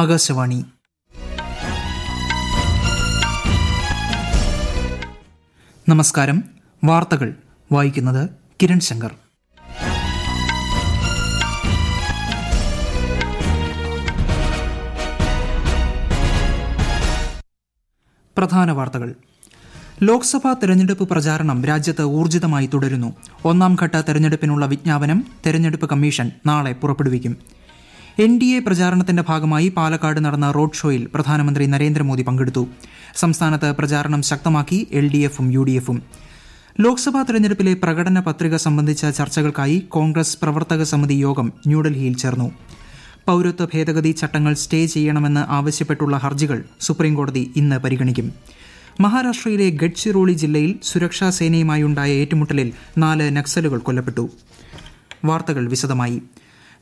ആകാശവാണി നമസ്കാരം വാർത്തകൾ വായിക്കുന്നത് കിരൺ ശങ്കർ പ്രധാന വാർത്തകൾ ലോക്സഭാ തെരഞ്ഞെടുപ്പ് പ്രചാരണം രാജ്യത്ത് ഊർജിതമായി തുടരുന്നു ഒന്നാം ഘട്ട തെരഞ്ഞെടുപ്പിനുള്ള വിജ്ഞാപനം തെരഞ്ഞെടുപ്പ് കമ്മീഷൻ നാളെ പുറപ്പെടുവിക്കും എൻ ഡി എ പ്രചാരണത്തിന്റെ ഭാഗമായി പാലക്കാട് നടന്ന റോഡ് ഷോയിൽ പ്രധാനമന്ത്രി നരേന്ദ്രമോദി പങ്കെടുത്തു സംസ്ഥാനത്ത് പ്രചാരണം ശക്തമാക്കി എൽ ഡി എഫും യു ഡി എഫും ലോക്സഭാ തെരഞ്ഞെടുപ്പിലെ പ്രകടന പത്രിക സംബന്ധിച്ച ചർച്ചകൾക്കായി കോൺഗ്രസ് പ്രവർത്തക സമിതി യോഗം ന്യൂഡൽഹിയിൽ ചേർന്നു പൗരത്വ ഭേദഗതി ചട്ടങ്ങൾ സ്റ്റേ ചെയ്യണമെന്ന് ആവശ്യപ്പെട്ടുള്ള ഹർജികൾ സുപ്രീംകോടതി ഇന്ന് പരിഗണിക്കും മഹാരാഷ്ട്രയിലെ ഗഡ്ചിറോളി ജില്ലയിൽ സുരക്ഷാ സേനയുമായുണ്ടായ ഏറ്റുമുട്ടലിൽ നാല് നക്സലുകൾ കൊല്ലപ്പെട്ടു വാർത്തകൾ വിശദമായി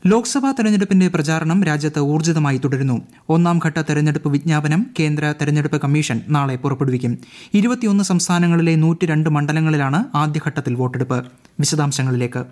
ലോക്സഭാ തെരഞ്ഞെടുപ്പിന്റെ പ്രചാരണം രാജ്യത്ത് ഊർജ്ജിതമായി തുടരുന്നു ഒന്നാംഘട്ട തെരഞ്ഞെടുപ്പ് വിജ്ഞാപനം കേന്ദ്ര തെരഞ്ഞെടുപ്പ് കമ്മീഷൻ നാളെ പുറപ്പെടുവിക്കും ഇരുപത്തിയൊന്ന് സംസ്ഥാനങ്ങളിലെ നൂറ്റി രണ്ട് മണ്ഡലങ്ങളിലാണ് ആദ്യഘട്ടത്തിൽ വോട്ടെടുപ്പ് വിശദാംശങ്ങളിലേക്ക്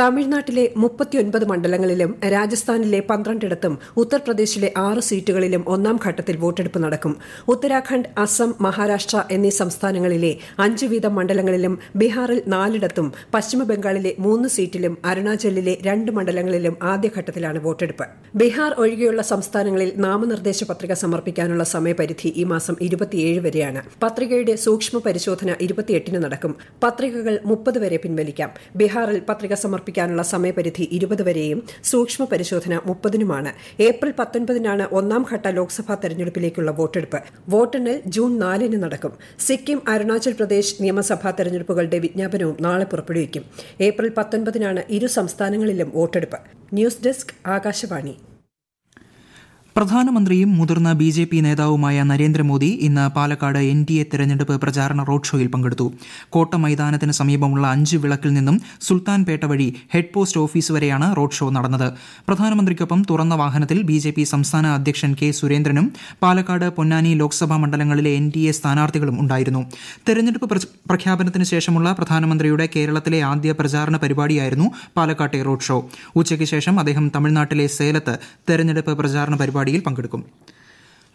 തമിഴ്നാട്ടിലെ മുപ്പത്തിയൊൻപത് മണ്ഡലങ്ങളിലും രാജസ്ഥാനിലെ പന്ത്രണ്ടിടത്തും ഉത്തർപ്രദേശിലെ ആറ് സീറ്റുകളിലും ഒന്നാം ഘട്ടത്തിൽ വോട്ടെടുപ്പ് നടക്കും ഉത്തരാഖണ്ഡ് അസം മഹാരാഷ്ട്ര എന്നീ സംസ്ഥാനങ്ങളിലെ അഞ്ച് വീതം മണ്ഡലങ്ങളിലും ബീഹാറിൽ നാലിടത്തും പശ്ചിമബംഗാളിലെ മൂന്ന് സീറ്റിലും അരുണാചലിലെ രണ്ട് മണ്ഡലങ്ങളിലും ആദ്യഘട്ടത്തിലാണ് വോട്ടെടുപ്പ് ബീഹാർ ഒഴികെയുള്ള സംസ്ഥാനങ്ങളിൽ നാമനിർദ്ദേശ പത്രിക സമർപ്പിക്കാനുള്ള സമയപരിധി ഈ മാസം ഇരുപത്തിയേഴ് വരെയാണ് പത്രികയുടെ സൂക്ഷ്മ പരിശോധന ഇരുപത്തിയെട്ടിന് നടക്കും പത്രികകൾ മുപ്പത് വരെ പിൻവലിക്കാം ബീഹാറിൽ പത്രിക സമർപ്പിക്കും സമർപ്പിക്കാനുള്ള സമയപരിധി ഇരുപത് വരെയും സൂക്ഷ്മ പരിശോധന മുപ്പതിനുമാണ് ഏപ്രിൽ പത്തൊൻപതിനാണ് ഒന്നാംഘട്ട ലോക്സഭാ തെരഞ്ഞെടുപ്പിലേക്കുള്ള വോട്ടെടുപ്പ് വോട്ടെണ്ണൽ ജൂൺ നാലിന് നടക്കും സിക്കിം അരുണാചൽ പ്രദേശ് നിയമസഭാ തെരഞ്ഞെടുപ്പുകളുടെ വിജ്ഞാപനവും നാളെ പുറപ്പെടുവിക്കും ഏപ്രിൽ പത്തൊൻപതിനാണ് ഇരു സംസ്ഥാനങ്ങളിലും വോട്ടെടുപ്പ് ന്യൂസ് ഡെസ്ക് ആകാശവാണി പ്രധാനമന്ത്രിയും മുതിർന്ന ബി ജെ പി നേതാവുമായ നരേന്ദ്രമോദി ഇന്ന് പാലക്കാട് എൻ ഡി എ തെരഞ്ഞെടുപ്പ് പ്രചാരണ റോഡ് ഷോയിൽ പങ്കെടുത്തു കോട്ട മൈതാനത്തിന് സമീപമുള്ള അഞ്ച് വിളക്കിൽ നിന്നും സുൽത്താൻപേട്ട വഴി ഹെഡ് പോസ്റ്റ് ഓഫീസ് വരെയാണ് റോഡ് ഷോ നടന്നത് പ്രധാനമന്ത്രിക്കൊപ്പം തുറന്ന വാഹനത്തിൽ ബി ജെ പി സംസ്ഥാന അധ്യക്ഷൻ കെ സുരേന്ദ്രനും പാലക്കാട് പൊന്നാനി ലോക്സഭാ മണ്ഡലങ്ങളിലെ എൻ ഡി എ സ്ഥാനാർത്ഥികളും ഉണ്ടായിരുന്നു തെരഞ്ഞെടുപ്പ് പ്രഖ്യാപനത്തിന് ശേഷമുള്ള പ്രധാനമന്ത്രിയുടെ കേരളത്തിലെ ആദ്യ പ്രചാരണ പരിപാടിയായിരുന്നു പാലക്കാട്ടെ റോഡ് ഷോ ഉച്ചയ്ക്ക് ശേഷം അദ്ദേഹം തമിഴ്നാട്ടിലെ സേലത്ത് തെരഞ്ഞെടുപ്പ് പ്രചാരണ പരിപാടി പരിപാടിയിൽ പങ്കെടുക്കും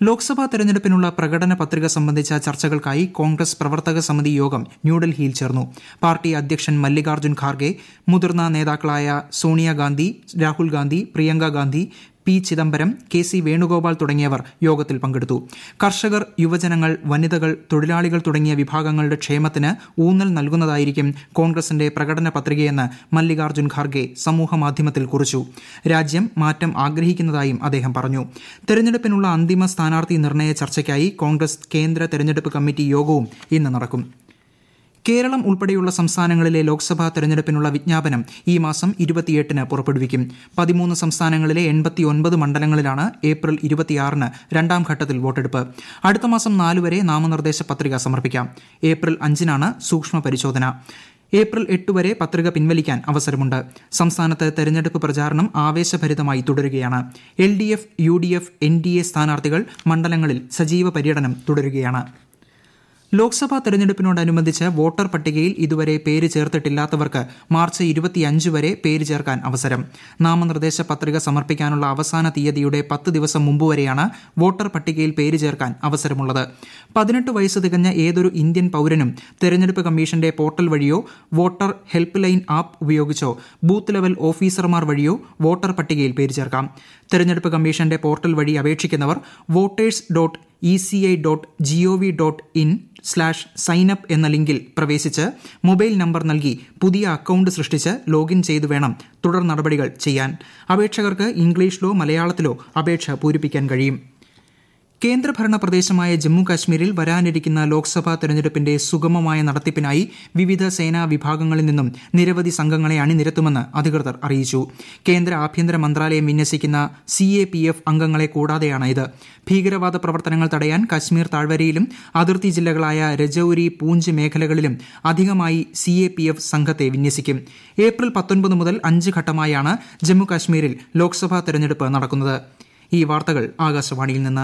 ലോക്സഭാ തെരഞ്ഞെടുപ്പിനുള്ള പ്രകടന പത്രിക സംബന്ധിച്ച ചർച്ചകൾക്കായി കോൺഗ്രസ് പ്രവർത്തക സമിതി യോഗം ന്യൂഡൽഹിയിൽ ചേർന്നു പാർട്ടി അധ്യക്ഷൻ മല്ലികാർജ്ജുൻ ഖാർഗെ മുതിർന്ന നേതാക്കളായ Sonia Gandhi Rahul Gandhi Priyanka Gandhi P Chidambaram K C Venugopal തുടങ്ങിയവർ യോഗത്തിൽ പങ്കെടുത്തു കർഷകർ യുവജനങ്ങൾ വനിതകൾ തൊഴിലാളികൾ തുടങ്ങിയ വിഭാഗങ്ങളുടെ ക്ഷേമത്തിന് ഊന്നൽ നൽകുന്നതായിരിക്കും കോൺഗ്രസിന്റെ പ്രകടന പത്രികയെന്ന് മല്ലികാർജ്ജുൻ ഖാർഗെ സമൂഹമാധ്യമത്തിൽ കുറിച്ചു രാജ്യം മാറ്റം ആഗ്രഹിക്കുന്നതായും അദ്ദേഹം പറഞ്ഞു തെരഞ്ഞെടുപ്പിനുള്ള അന്തിമ സ്ഥാനാർത്ഥി നിർണയ ചർച്ചയ്ക്കായി കോൺഗ്രസ് കേന്ദ്ര തെരഞ്ഞെടുപ്പ് കമ്മിറ്റി യോഗവും ഇന്ന് നടക്കും കേരളം ഉൾപ്പെടെയുള്ള സംസ്ഥാനങ്ങളിലെ ലോക്സഭാ തെരഞ്ഞെടുപ്പിനുള്ള വിജ്ഞാപനം ഈ മാസം ഇരുപത്തിയെട്ടിന് പുറപ്പെടുവിക്കും പതിമൂന്ന് സംസ്ഥാനങ്ങളിലെ എൺപത്തിയൊൻപത് മണ്ഡലങ്ങളിലാണ് ഏപ്രിൽ ഇരുപത്തിയാറിന് രണ്ടാം ഘട്ടത്തിൽ വോട്ടെടുപ്പ് അടുത്ത മാസം നാല് വരെ നാമനിർദ്ദേശ പത്രിക സമർപ്പിക്കാം ഏപ്രിൽ അഞ്ചിനാണ് സൂക്ഷ്മ പരിശോധന ഏപ്രിൽ എട്ട് വരെ പത്രിക പിൻവലിക്കാൻ അവസരമുണ്ട് സംസ്ഥാനത്ത് തെരഞ്ഞെടുപ്പ് പ്രചാരണം ആവേശഭരിതമായി തുടരുകയാണ് L D F U D F N D A സ്ഥാനാർത്ഥികൾ മണ്ഡലങ്ങളിൽ സജീവ പര്യടനം തുടരുകയാണ് ലോക്സഭാ തെരഞ്ഞെടുപ്പിനോടനുബന്ധിച്ച് വോട്ടർ പട്ടികയിൽ ഇതുവരെ പേര് ചേർത്തിട്ടില്ലാത്തവർക്ക് മാർച്ച് ഇരുപത്തിയഞ്ച് വരെ പേര് ചേർക്കാൻ അവസരം നാമനിർദ്ദേശ പത്രിക സമർപ്പിക്കാനുള്ള അവസാന തീയതിയുടെ പത്ത് ദിവസം മുമ്പ് വരെയാണ് വോട്ടർ പട്ടികയിൽ പേര് ചേർക്കാൻ അവസരമുള്ളത് പതിനെട്ട് വയസ്സ് തികഞ്ഞ ഏതൊരു ഇന്ത്യൻ പൌരനും തെരഞ്ഞെടുപ്പ് കമ്മീഷന്റെ പോർട്ടൽ വഴിയോ വോട്ടർ ഹെൽപ്പ് ലൈൻ ആപ്പ് ഉപയോഗിച്ചോ ബൂത്ത് ലെവൽ ഓഫീസർമാർ വഴിയോ വോട്ടർ പട്ടികയിൽ പേര് ചേർക്കാം തെരഞ്ഞെടുപ്പ് കമ്മീഷന്റെ പോർട്ടൽ വഴി അപേക്ഷിക്കുന്നവർ voters dot E C I dot G O V dot in slash signup എന്ന ലിങ്കിൽ പ്രവേശിച്ച് മൊബൈൽ നമ്പർ നൽകി പുതിയ അക്കൗണ്ട് സൃഷ്ടിച്ച് ലോഗിൻ ചെയ്തു വേണം തുടർ നടപടികൾ ചെയ്യാൻ അപേക്ഷകർക്ക് ഇംഗ്ലീഷിലോ മലയാളത്തിലോ അപേക്ഷ പൂരിപ്പിക്കാൻ കഴിയും കേന്ദ്രഭരണ പ്രദേശമായ ജമ്മു കാശ്മീരിൽ വരാനിരിക്കുന്ന ലോക്സഭാ തെരഞ്ഞെടുപ്പിന്റെ സുഗമമായ നടത്തിപ്പിനായി വിവിധ സേനാ വിഭാഗങ്ങളിൽ നിന്നും നിരവധി സംഘങ്ങളെ അണിനിരത്തുമെന്ന് അധികൃതർ അറിയിച്ചു കേന്ദ്ര ആഭ്യന്തര മന്ത്രാലയം വിന്യസിക്കുന്ന സി എ പി എഫ് അംഗങ്ങളെ കൂടാതെയാണ് ഇത് ഭീകരവാദ പ്രവർത്തനങ്ങൾ തടയാൻ കശ്മീർ താഴ്വരയിലും അതിർത്തി ജില്ലകളായ രജൌരി പൂഞ്ച് മേഖലകളിലും അധികമായി സി എ പി എഫ് സംഘത്തെ വിന്യസിക്കും ഏപ്രിൽ പത്തൊൻപത് മുതൽ അഞ്ച് ഘട്ടമായാണ് ജമ്മു കാശ്മീരിൽ ലോക്സഭാ തെരഞ്ഞെടുപ്പ് നടക്കുന്നത് ഈ വാർത്തകൾ ആകാശവാണിയിൽ നിന്ന്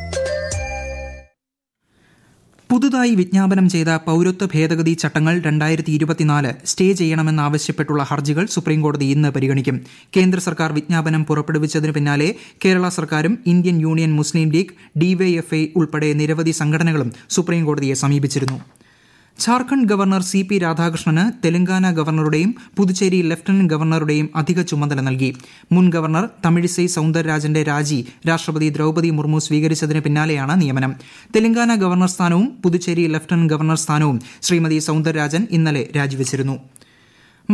പുതുതായി വിജ്ഞാപനം ചെയ്ത പൗരത്വ ഭേദഗതി ചട്ടങ്ങൾ രണ്ടായിരത്തി ഇരുപത്തിനാല് സ്റ്റേ ചെയ്യണമെന്നാവശ്യപ്പെട്ടുള്ള ഹർജികൾ സുപ്രീംകോടതി ഇന്ന് പരിഗണിക്കും കേന്ദ്ര സർക്കാർ വിജ്ഞാപനം പുറപ്പെടുവിച്ചതിന് പിന്നാലെ കേരള സർക്കാരും Indian Union Muslim League DYFI ഉൾപ്പെടെ നിരവധി സംഘടനകളും സുപ്രീംകോടതിയെ സമീപിച്ചിരുന്നു ഝാർഖണ്ഡ് ഗവർണർ സി പി രാധാകൃഷ്ണന് തെലങ്കാന ഗവർണറുടെയും പുതുച്ചേരി ലഫ്റ്റനന്റ് ഗവർണറുടെയും അധിക ചുമതല നൽകി മുൻ ഗവർണർ തമിഴിസൈ സൌന്ദരരാജന്റെ രാജി രാഷ്ട്രപതി ദ്രൗപദി മുർമു സ്വീകരിച്ചതിന് പിന്നാലെയാണ് നിയമനം തെലങ്കാന ഗവർണർ സ്ഥാനവും പുതുച്ചേരി ലഫ്റ്റനന്റ് ഗവർണർ സ്ഥാനവും ശ്രീമതി സൗന്ദരരാജൻ ഇന്നലെ രാജിവെച്ചിരുന്നു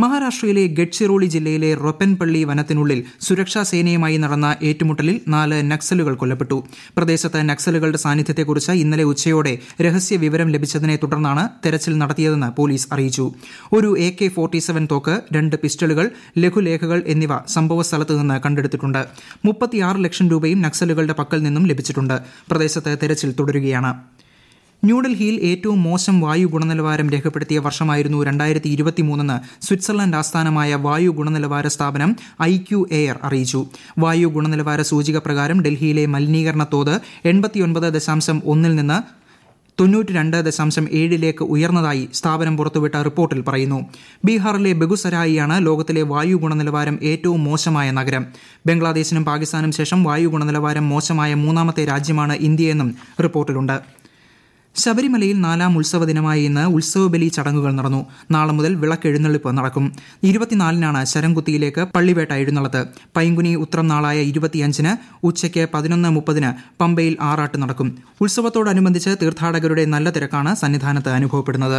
മഹാരാഷ്ട്രയിലെ ഗഡ്ചിറോളി ജില്ലയിലെ റൊപ്പൻപള്ളി വനത്തിനുള്ളിൽ സുരക്ഷാ സേനയുമായി നടന്ന ഏറ്റുമുട്ടലിൽ നാല് നക്സലുകൾ കൊല്ലപ്പെട്ടു പ്രദേശത്ത് നക്സലുകളുടെ സാന്നിധ്യത്തെക്കുറിച്ച് ഇന്നലെ ഉച്ചയോടെ രഹസ്യ വിവരം ലഭിച്ചതിനെ തുടർന്നാണ് തെരച്ചിൽ നടത്തിയതെന്ന് പോലീസ് അറിയിച്ചു ഒരു എ കെ ഫോർട്ടി സെവൻ തോക്ക് രണ്ട് പിസ്റ്റളുകൾ ലഘുലേഖകൾ എന്നിവ സംഭവ സ്ഥലത്ത് നിന്ന് കണ്ടെടുത്തിട്ടുണ്ട് മുപ്പത്തിയാറ് ലക്ഷം രൂപയും നക്സലുകളുടെ പക്കൽ നിന്നും ലഭിച്ചിട്ടുണ്ട് പ്രദേശത്ത് തെരച്ചിൽ തുടരുകയാണ് ന്യൂഡൽഹിയിൽ ഏറ്റവും മോശം വായു ഗുണനിലവാരം രേഖപ്പെടുത്തിയ വർഷമായിരുന്നു രണ്ടായിരത്തി ഇരുപത്തിമൂന്നെന്ന് സ്വിറ്റ്സർലൻഡ് ആസ്ഥാനമായ വായു ഗുണനിലവാര സ്ഥാപനം ഐ ക്യു എയർ അറിയിച്ചു വായു ഗുണനിലവാര സൂചിക പ്രകാരം ഡൽഹിയിലെ മലിനീകരണ തോത് എൺപത്തിയൊൻപത് ദശാംശം ഒന്നിൽ നിന്ന് തൊണ്ണൂറ്റി രണ്ട് ദശാംശം ഏഴിലേക്ക് ഉയർന്നതായി സ്ഥാപനം പുറത്തുവിട്ട റിപ്പോർട്ടിൽ പറയുന്നു ബീഹാറിലെ ബെഗുസരായിയാണ് ലോകത്തിലെ വായു ഗുണനിലവാരം ഏറ്റവും മോശമായ നഗരം ബംഗ്ലാദേശിനും പാകിസ്ഥാനും ശേഷം വായു ഗുണനിലവാരം മോശമായ മൂന്നാമത്തെ രാജ്യമാണ് ഇന്ത്യയെന്നും റിപ്പോർട്ടിലുണ്ട് ശബരിമലയിൽ നാലാം ഉത്സവ ദിനമായ ഇന്ന് ഉത്സവബലി ചടങ്ങുകൾ നടന്നു നാളെ മുതൽ വിളക്കെഴുന്നള്ളിപ്പ് നടക്കും ഇരുപത്തിനാലിനാണ് ശരംകുത്തിയിലേക്ക് പള്ളിവേട്ട എഴുന്നള്ളത്ത് പൈങ്കുനി ഉത്രം നാളായ ഇരുപത്തിയഞ്ചിന് ഉച്ചയ്ക്ക് പതിനൊന്ന് മുപ്പതിന് പമ്പയിൽ ആറാട്ട് നടക്കും ഉത്സവത്തോടനുബന്ധിച്ച് തീർത്ഥാടകരുടെ നല്ല തിരക്കാണ് സന്നിധാനത്ത് അനുഭവപ്പെടുന്നത്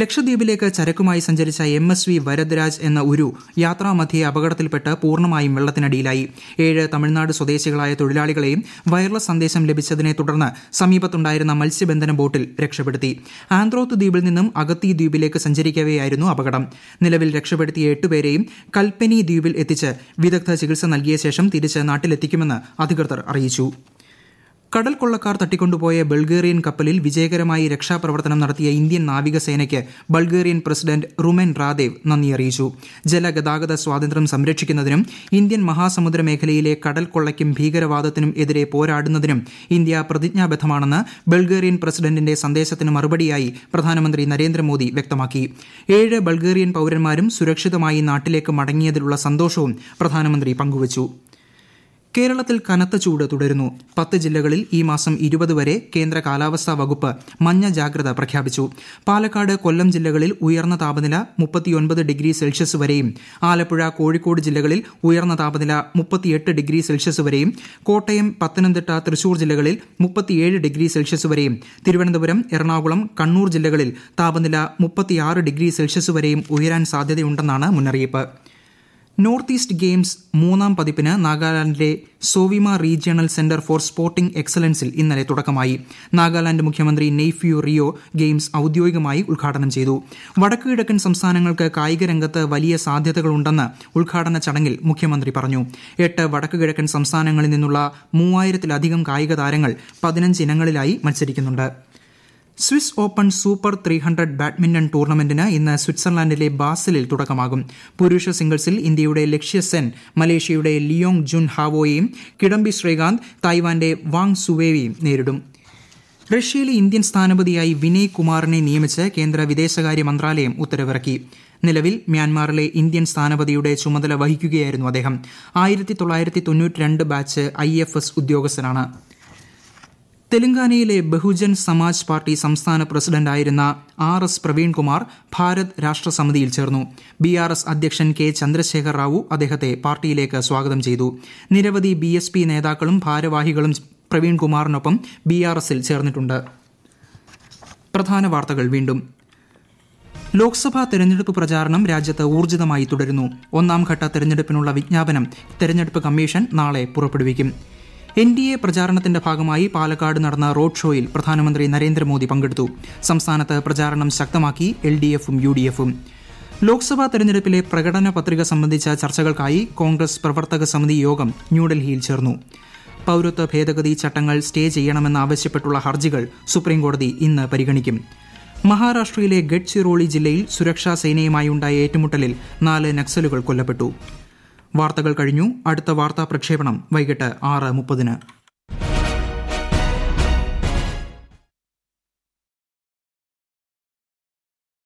ലക്ഷദ്വീപിലേക്ക് ചരക്കുമായി സഞ്ചരിച്ച എം എസ് വി വരദ്രാജ് എന്ന ഒരു യാത്രാമധ്യേ അപകടത്തിൽപ്പെട്ട് പൂർണ്ണമായും വെള്ളത്തിനടിയിലായി ഏഴ് തമിഴ്നാട് സ്വദേശികളായ തൊഴിലാളികളെയും വയർലെസ് സന്ദേശം ലഭിച്ചതിനെ തുടർന്ന് സമീപത്തുണ്ടായിരുന്ന മത്സ്യബന്ധന ബോട്ടിൽ രക്ഷപ്പെടുത്തി ആന്ത്രോത്ത് ദ്വീപിൽ നിന്നും അഗത്തി ദ്വീപിലേക്ക് സഞ്ചരിക്കവെയായിരുന്നു അപകടം നിലവിൽ രക്ഷപ്പെടുത്തിയ എട്ടുപേരെയും കൽപ്പനി ദ്വീപിൽ എത്തിച്ച് വിദഗ്ധ ചികിത്സ നൽകിയ ശേഷം തിരിച്ച് നാട്ടിലെത്തിക്കുമെന്ന് അധികൃതർ അറിയിച്ചു കടൽ കൊള്ളക്കാർ തട്ടിക്കൊണ്ടുപോയ ബൾഗേറിയൻ കപ്പലിൽ വിജയകരമായി രക്ഷാപ്രവർത്തനം നടത്തിയ ഇന്ത്യൻ നാവികസേനയ്ക്ക് ബൾഗേറിയൻ പ്രസിഡന്റ് റുമെൻ റാദേവ് നന്ദി അറിയിച്ചു ജലഗതാഗത സ്വാതന്ത്ര്യം സംരക്ഷിക്കുന്നതിനും ഇന്ത്യൻ മഹാസമുദ്ര മേഖലയിലെ കടൽ കൊള്ളയ്ക്കും ഭീകരവാദത്തിനും എതിരെ പോരാടുന്നതിനും ഇന്ത്യ പ്രതിജ്ഞാബദ്ധമാണെന്ന് ബൾഗേറിയൻ പ്രസിഡന്റിന്റെ സന്ദേശത്തിന് മറുപടിയായി പ്രധാനമന്ത്രി നരേന്ദ്രമോദി വ്യക്തമാക്കി ഏഴ് ബൾഗേറിയൻ പൌരന്മാരും സുരക്ഷിതമായി നാട്ടിലേക്ക് മടങ്ങിയതിലുള്ള സന്തോഷവും പ്രധാനമന്ത്രി പങ്കുവച്ചു കേരളത്തിൽ കനത്ത ചൂട് തുടരുന്നു പത്ത് ജില്ലകളിൽ ഈ മാസം ഇരുപത് വരെ കേന്ദ്ര കാലാവസ്ഥാ വകുപ്പ് മഞ്ഞ ജാഗ്രത പ്രഖ്യാപിച്ചു പാലക്കാട് കൊല്ലം ജില്ലകളിൽ ഉയർന്ന താപനില മുപ്പത്തിയൊൻപത് ഡിഗ്രി സെൽഷ്യസ് വരെയും ആലപ്പുഴ കോഴിക്കോട് ജില്ലകളിൽ ഉയർന്ന താപനില മുപ്പത്തിയെട്ട് ഡിഗ്രി സെൽഷ്യസ് വരെയും കോട്ടയം പത്തനംതിട്ട തൃശൂർ ജില്ലകളിൽ മുപ്പത്തിയേഴ് ഡിഗ്രി സെൽഷ്യസ് വരെയും തിരുവനന്തപുരം എറണാകുളം കണ്ണൂർ ജില്ലകളിൽ താപനില മുപ്പത്തിയാറ് ഡിഗ്രി സെൽഷ്യസ് വരെയും ഉയരാൻ സാധ്യതയുണ്ടെന്നാണ് മുന്നറിയിപ്പ് നോർത്ത് ഈസ്റ്റ് ഗെയിംസ് മൂന്നാം പതിപ്പിന് നാഗാലാൻഡിലെ Sovima regional centre for sporting എക്സലൻസിൽ ഇന്നലെ തുടക്കമായി നാഗാലാൻഡ് മുഖ്യമന്ത്രി നെയ്ഫ്യു റിയോ ഗെയിംസ് ഔദ്യോഗികമായി ഉദ്ഘാടനം ചെയ്തു വടക്കു കിഴക്കൻ സംസ്ഥാനങ്ങൾക്ക് കായിക രംഗത്ത് വലിയ സാധ്യതകളുണ്ടെന്ന് ഉദ്ഘാടന ചടങ്ങിൽ മുഖ്യമന്ത്രി പറഞ്ഞു എട്ട് വടക്കു കിഴക്കൻ സംസ്ഥാനങ്ങളിൽ നിന്നുള്ള മൂവായിരത്തിലധികം കായിക താരങ്ങൾ പതിനഞ്ച് ഇനങ്ങളിലായി മത്സരിക്കുന്നുണ്ട് Swiss open super three hundred badminton ടൂർണമെന്റിന് ഇന്ന് സ്വിറ്റ്സർലാൻഡിലെ ബാസിലിൽ തുടക്കമാകും പുരുഷ സിംഗിൾസിൽ ഇന്ത്യയുടെ ലക്ഷ്യ സെൻ മലേഷ്യയുടെ ലിയോങ് ജുൻ ഹാവോയെയും കിഡംബി ശ്രീകാന്ത് തായ്വാന്റെ വാങ് സുവേവിയും നേരിടും റഷ്യയിലെ ഇന്ത്യൻ സ്ഥാനപതിയായി വിനയ് കുമാറിനെ നിയമിച്ച് കേന്ദ്ര വിദേശകാര്യ മന്ത്രാലയം ഉത്തരവിറക്കി നിലവിൽ മ്യാൻമാറിലെ ഇന്ത്യൻ സ്ഥാനപതിയുടെ ചുമതല വഹിക്കുകയായിരുന്നു അദ്ദേഹം ആയിരത്തി തൊള്ളായിരത്തി തൊണ്ണൂറ്റി രണ്ട് ബാച്ച് ഐ എഫ് എസ് ഉദ്യോഗസ്ഥനാണ് തെലങ്കാനയിലെ ബഹുജൻ സമാജ് പാർട്ടി സംസ്ഥാന പ്രസിഡന്റായിരുന്ന ആർ എസ് പ്രവീൺകുമാർ ഭാരത് രാഷ്ട്രസമിതിയിൽ ചേർന്നു ബി ആർ എസ് അധ്യക്ഷൻ കെ ചന്ദ്രശേഖർ റാവു അദ്ദേഹത്തെ പാർട്ടിയിലേക്ക് സ്വാഗതം ചെയ്തു നിരവധി ബി എസ് പി നേതാക്കളും ഭാരവാഹികളും പ്രവീൺകുമാറിനൊപ്പം ബി ആർ എസിൽ ചേർന്നിട്ടുണ്ട് പ്രധാന വാർത്തകൾ വീണ്ടും ലോക്സഭാ തെരഞ്ഞെടുപ്പ് പ്രചാരണം രാജ്യത്ത് ഊർജിതമായി തുടരുന്നു ഒന്നാം ഘട്ട തെരഞ്ഞെടുപ്പിനുള്ള വിജ്ഞാപനം തെരഞ്ഞെടുപ്പ് കമ്മീഷൻ നാളെ പുറപ്പെടുവിക്കും എൻ ഡി എ പ്രചാരണത്തിന്റെ ഭാഗമായി പാലക്കാട് നടന്ന റോഡ് ഷോയിൽ പ്രധാനമന്ത്രി നരേന്ദ്രമോദി പങ്കെടുത്തു സംസ്ഥാനത്ത് പ്രചാരണം ശക്തമാക്കി എൽ ഡി എഫും യു ഡി എഫും ലോക്സഭാ തെരഞ്ഞെടുപ്പിലെ പ്രകടന പത്രിക സംബന്ധിച്ച ചർച്ചകൾക്കായി കോൺഗ്രസ് പ്രവർത്തക സമിതി യോഗം ന്യൂഡൽഹിയിൽ ചേർന്നു പൌരത്വ ഭേദഗതി ചട്ടങ്ങൾ സ്റ്റേ ചെയ്യണമെന്നാവശ്യപ്പെട്ടുള്ള ഹർജികൾ സുപ്രീംകോടതി ഇന്ന് പരിഗണിക്കും മഹാരാഷ്ട്രയിലെ ഗഡ്ചിറോളി ജില്ലയിൽ സുരക്ഷാ സേനയുമായുണ്ടായ ഏറ്റുമുട്ടലിൽ നാല് നക്സലുകൾ കൊല്ലപ്പെട്ടു വാർത്തകൾ കഴിഞ്ഞു അടുത്ത വാർത്താ പ്രക്ഷേപണം വൈകിട്ട് ആറ് മുപ്പതിന്